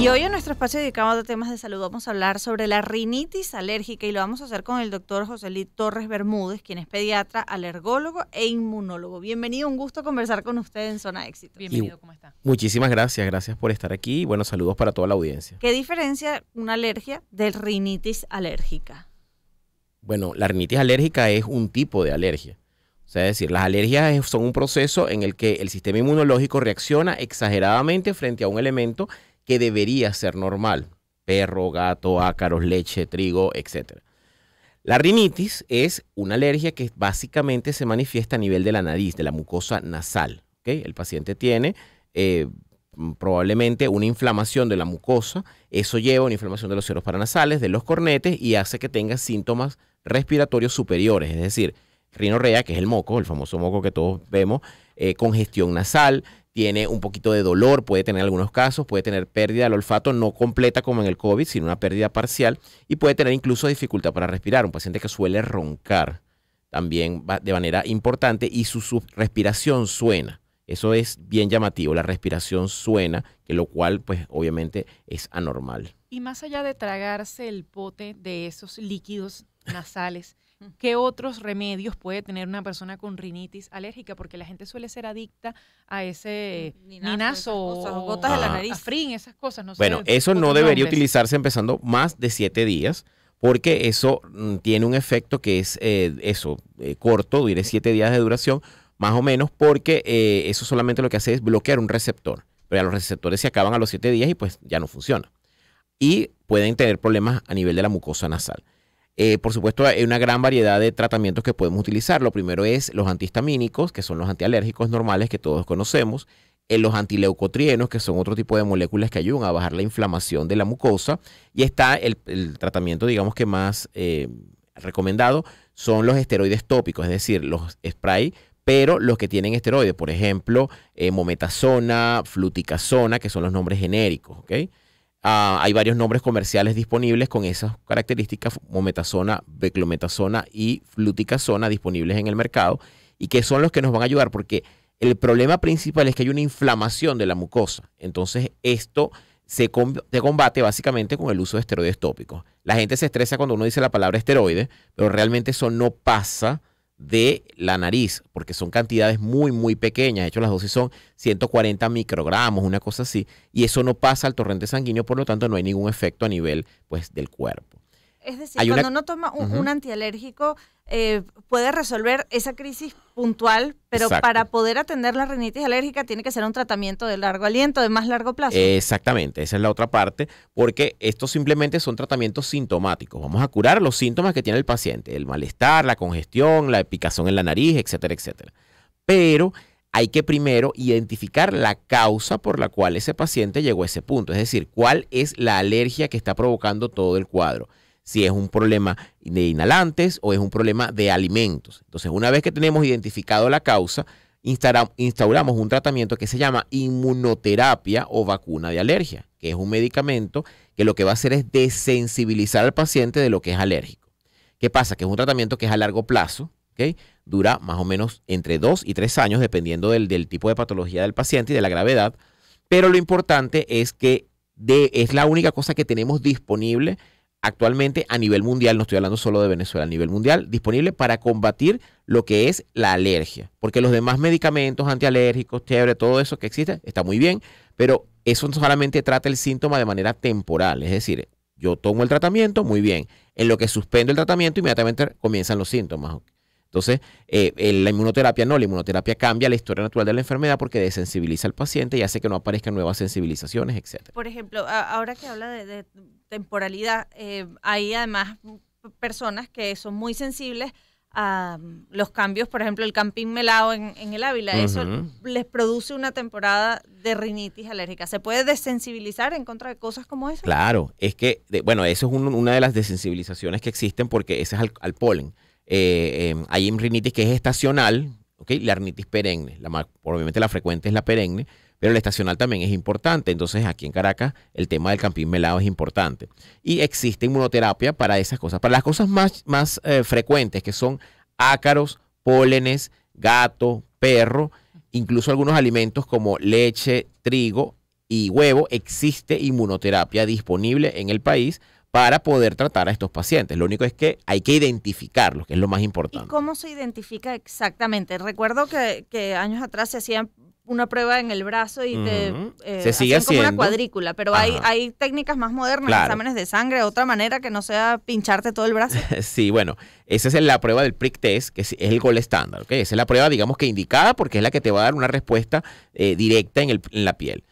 Y hoy en nuestro espacio dedicado a temas de salud vamos a hablar sobre la rinitis alérgica y lo vamos a hacer con el doctor José Luis Torres Bermúdez, quien es pediatra, alergólogo e inmunólogo. Bienvenido, un gusto conversar con usted en Zona Éxito. Bienvenido, ¿cómo está? Muchísimas gracias, gracias por estar aquí y buenos saludos para toda la audiencia. ¿Qué diferencia una alergia de rinitis alérgica? Bueno, la rinitis alérgica es un tipo de alergia. O sea, es decir, las alergias son un proceso en el que el sistema inmunológico reacciona exageradamente frente a un elemento que debería ser normal. Perro, gato, ácaros, leche, trigo, etc. La rinitis es una alergia que básicamente se manifiesta a nivel de la nariz, de la mucosa nasal. El paciente tiene eh, mm, probablemente una inflamación de la mucosa. Eso lleva a una inflamación de los ceros paranasales, de los cornetes y hace que tenga síntomas respiratorios superiores, es decir, rinorrea, que es el moco, el famoso moco que todos vemos, eh, congestión nasal, tiene un poquito de dolor, puede tener algunos casos, puede tener pérdida del olfato no completa como en el COVID, sino una pérdida parcial y puede tener incluso dificultad para respirar. Un paciente que suele roncar también de manera importante y su, respiración suena. Eso es bien llamativo, la respiración suena, que lo cual pues obviamente es anormal. Y más allá de tragarse el pote de esos líquidos nasales, ¿Qué otros remedios puede tener una persona con rinitis alérgica? Porque la gente suele ser adicta a ese ninazo, gotas de la ah. nariz, afrin, esas cosas. bueno, eso no debería utilizarse empezando más de siete días porque eso mm, tiene un efecto que es eh, eso, eh, corto, diré siete días de duración, más o menos, porque eh, eso solamente lo que hace es bloquear un receptor. Pero ya los receptores se acaban a los siete días y pues ya no funciona. Y pueden tener problemas a nivel de la mucosa nasal. Eh, por supuesto, hay una gran variedad de tratamientos que podemos utilizar. Lo primero es los antihistamínicos, que son los antialérgicos normales que todos conocemos. en eh, los antileucotrienos, que son otro tipo de moléculas que ayudan a bajar la inflamación de la mucosa. Y está el, tratamiento, digamos que más eh, recomendado, son los esteroides tópicos, es decir, los spray pero los que tienen esteroides, por ejemplo, eh, mometasona, fluticasona, que son los nombres genéricos, Ah, hay varios nombres comerciales disponibles con esas características, mometasona, beclometasona y fluticasona disponibles en el mercado y que son los que nos van a ayudar porque el problema principal es que hay una inflamación de la mucosa. Entonces esto se, se combate básicamente con el uso de esteroides tópicos. La gente se estresa cuando uno dice la palabra esteroide, pero realmente eso no pasa de la nariz, porque son cantidades muy, muy pequeñas. De hecho, las dosis son 140 microgramos, una cosa así, y eso no pasa al torrente sanguíneo, por lo tanto, no hay ningún efecto a nivel pues, del cuerpo. Es decir, cuando uno toma un, antialérgico, eh, puede resolver esa crisis puntual, pero para poder atender la rinitis alérgica tiene que ser un tratamiento de largo aliento, de más largo plazo. Exactamente, esa es la otra parte, porque estos simplemente son tratamientos sintomáticos. Vamos a curar los síntomas que tiene el paciente, el malestar, la congestión, la picazón en la nariz, etcétera, etcétera. Pero hay que primero identificar la causa por la cual ese paciente llegó a ese punto, es decir, cuál es la alergia que está provocando todo el cuadro si es un problema de inhalantes o es un problema de alimentos. Entonces, una vez que tenemos identificado la causa, instauramos un tratamiento que se llama inmunoterapia o vacuna de alergia, que es un medicamento que lo que va a hacer es desensibilizar al paciente de lo que es alérgico. ¿Qué pasa? Que es un tratamiento que es a largo plazo, que Dura más o menos entre dos y tres años, dependiendo del, tipo de patología del paciente y de la gravedad. Pero lo importante es que es la única cosa que tenemos disponible actualmente a nivel mundial, no estoy hablando solo de Venezuela, a nivel mundial, disponible para combatir lo que es la alergia. Porque los demás medicamentos antialérgicos, chévere, todo eso que existe, está muy bien, pero eso solamente trata el síntoma de manera temporal. Es decir, yo tomo el tratamiento, muy bien. En lo que suspendo el tratamiento, inmediatamente comienzan los síntomas. Entonces, eh, la inmunoterapia no, la inmunoterapia cambia la historia natural de la enfermedad porque desensibiliza al paciente y hace que no aparezcan nuevas sensibilizaciones, etc. Por ejemplo, ahora que habla de, temporalidad, eh, hay además personas que son muy sensibles a mm, los cambios, por ejemplo, el camping melado en, el Ávila, eso les produce una temporada de rinitis alérgica. ¿Se puede desensibilizar en contra de cosas como eso? Claro, es que, bueno, eso es una de las desensibilizaciones que existen porque ese es al polen hay eh, em, hay rinitis que es estacional, la rinitis perenne, la obviamente la frecuente es la perenne, pero la estacional también es importante. Entonces aquí en Caracas el tema del campín melado es importante. Y existe inmunoterapia para esas cosas. Para las cosas más, eh, frecuentes que son ácaros, pólenes, gato, perro, incluso algunos alimentos como leche, trigo y huevo, existe inmunoterapia disponible en el país para poder tratar a estos pacientes. Lo único es que hay que identificarlos, que es lo más importante. ¿Y cómo se identifica exactamente? Recuerdo que, años atrás se hacía una prueba en el brazo y te eh, se sigue como una cuadrícula, pero hay, técnicas más modernas, exámenes de sangre, otra manera que no sea pincharte todo el brazo. sí, bueno, esa es la prueba del prick test, que es el gol estándar, Esa es la prueba, digamos que indicada porque es la que te va a dar una respuesta eh, directa en, en la piel.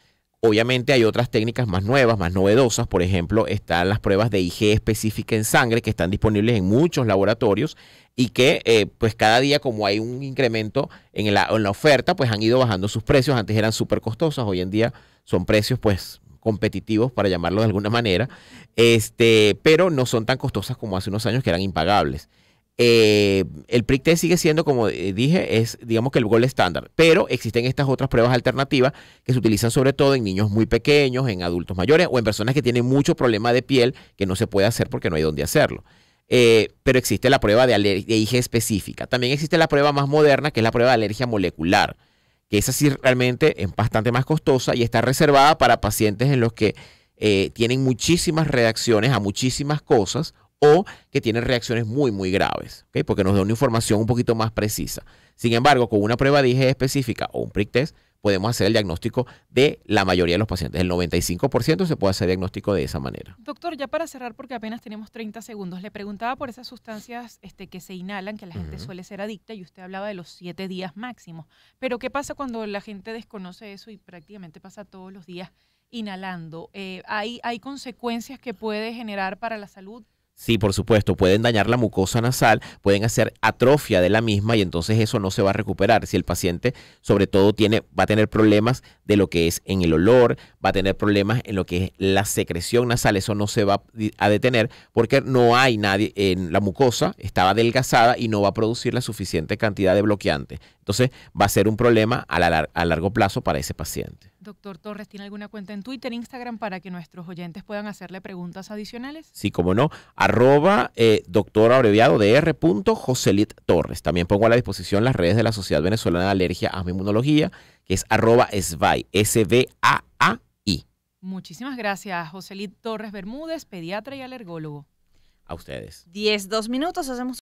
Obviamente hay otras técnicas más nuevas, más novedosas. Por ejemplo, están las pruebas de IG específica en sangre que están disponibles en muchos laboratorios y que eh, pues cada día como hay un incremento en la, oferta, pues han ido bajando sus precios. Antes eran súper costosas, hoy en día son precios pues competitivos, para llamarlo de alguna manera, este, pero no son tan costosas como hace unos años que eran impagables. Eh, el el test sigue siendo, como eh, dije, es digamos que el gol estándar, pero existen estas otras pruebas alternativas que se utilizan sobre todo en niños muy pequeños, en adultos mayores o en personas que tienen mucho problema de piel que no se puede hacer porque no hay dónde hacerlo. Eh, pero existe la prueba de, alergia específica. También existe la prueba más moderna que es la prueba de alergia molecular, que esa sí realmente es bastante más costosa y está reservada para pacientes en los que tienen muchísimas reacciones a muchísimas cosas o que tienen reacciones muy, muy graves, porque nos da una información un poquito más precisa. Sin embargo, con una prueba de IgE específica o un prick test, podemos hacer el diagnóstico de la mayoría de los pacientes. El 95% se puede hacer diagnóstico de esa manera. Doctor, ya para cerrar, porque apenas tenemos 30 segundos, le preguntaba por esas sustancias este, que se inhalan, que la gente suele ser adicta, y usted hablaba de los 7 días máximos. Pero, ¿qué pasa cuando la gente desconoce eso y prácticamente pasa todos los días inhalando? Eh, ¿hay, ¿Hay consecuencias que puede generar para la salud? Sí, por supuesto, pueden dañar la mucosa nasal, pueden hacer atrofia de la misma y entonces eso no se va a recuperar. Si el paciente sobre todo tiene, va a tener problemas de lo que es en el olor, va a tener problemas en lo que es la secreción nasal, eso no se va a detener porque no hay nadie en la mucosa, estaba adelgazada y no va a producir la suficiente cantidad de bloqueante. Entonces va a ser un problema a largo plazo para ese paciente. Doctor Torres, ¿tiene alguna cuenta en Twitter, Instagram para que nuestros oyentes puedan hacerle preguntas adicionales? Sí, como no, arroba eh, doctor Torres. También pongo a la disposición las redes de la Sociedad Venezolana de Alergia a Inmunología, que es arroba SVAI, S-V-A-A-I. Muchísimas gracias, Joselit Torres Bermúdez, pediatra y alergólogo. A ustedes. Diez, dos minutos, hacemos